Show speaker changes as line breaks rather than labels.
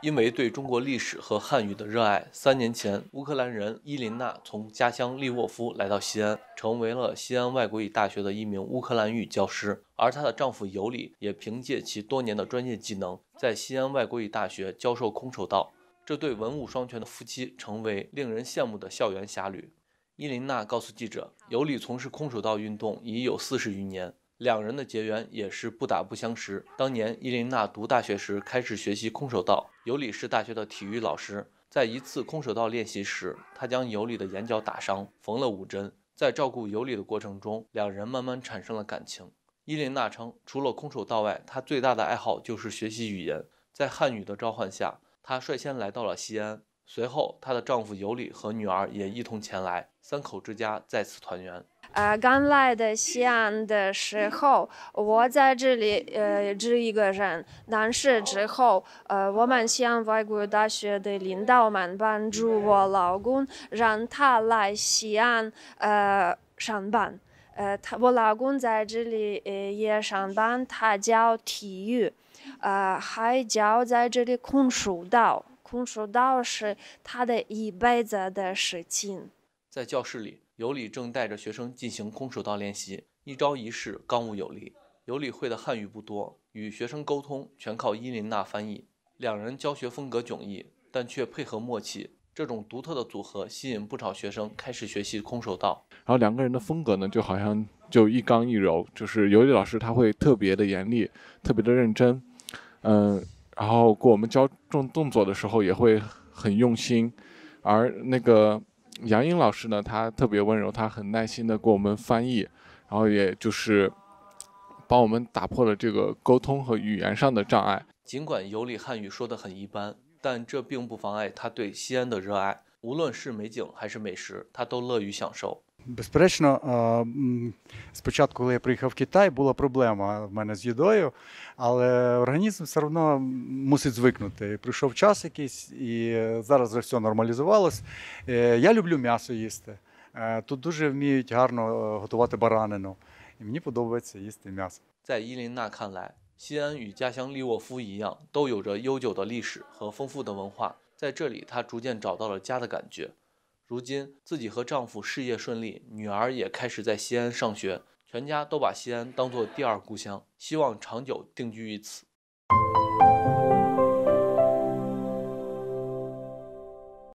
因为对中国历史和汉语的热爱，三年前，乌克兰人伊琳娜从家乡利沃夫来到西安，成为了西安外国语大学的一名乌克兰语教师。而她的丈夫尤里也凭借其多年的专业技能，在西安外国语大学教授空手道。这对文武双全的夫妻成为令人羡慕的校园侠侣。伊琳娜告诉记者，尤里从事空手道运动已有四十余年。两人的结缘也是不打不相识。当年伊琳娜读大学时开始学习空手道，尤里是大学的体育老师。在一次空手道练习时，他将尤里的眼角打伤，缝了五针。在照顾尤里的过程中，两人慢慢产生了感情。伊琳娜称，除了空手道外，她最大的爱好就是学习语言。在汉语的召唤下，她率先来到了西安，随后她的丈夫尤里和女儿也一同前来，三口之家再次团圆。
呃，刚来的西安的时候，我在这里呃住一个人。但是之后，呃，我们西安外国语大学的领导们帮助我老公，让他来西安呃上班。呃，他我老公在这里呃也上班，他教体育，呃，还教在这里空手道。空手道是他的一辈子的事情。
在教室里，尤里正带着学生进行空手道练习，一招一式刚武有力。尤里会的汉语不多，与学生沟通全靠伊琳娜翻译。两人教学风格迥异，但却配合默契。这种独特的组合吸引不少学生开始学习空手道。
然后两个人的风格呢，就好像就一刚一柔，就是尤里老师他会特别的严厉，特别的认真，嗯，然后给我们教重动作的时候也会很用心，而那个。杨英老师呢，他特别温柔，他很耐心的给我们翻译，然后也就是帮我们打破了这个沟通和语言上的障碍。
尽管尤里汉语说的很一般，但这并不妨碍他对西安的热爱。无论是美景还是美食，他都乐于享受。
Безперечно, спочатку, коли я приїхав в Китай, була проблема в мене з їдою, але організм все одно мусить звикнути. Прийшов час якийсь, і зараз вже все нормалізувалось. Е, я люблю м'ясо їсти. Е, тут дуже вміють гарно е, готувати баранину, і мені подобається їсти м'ясо.
Це Іліна Канлай. 西安与家乡利沃夫一样，都有着悠久的历史和丰富的文化。在这里，他逐渐找到了家的感觉。如今自己和丈夫事业顺利，女儿也开始在西安上学，全家都把西安当做第二故乡，希望长久定居于此。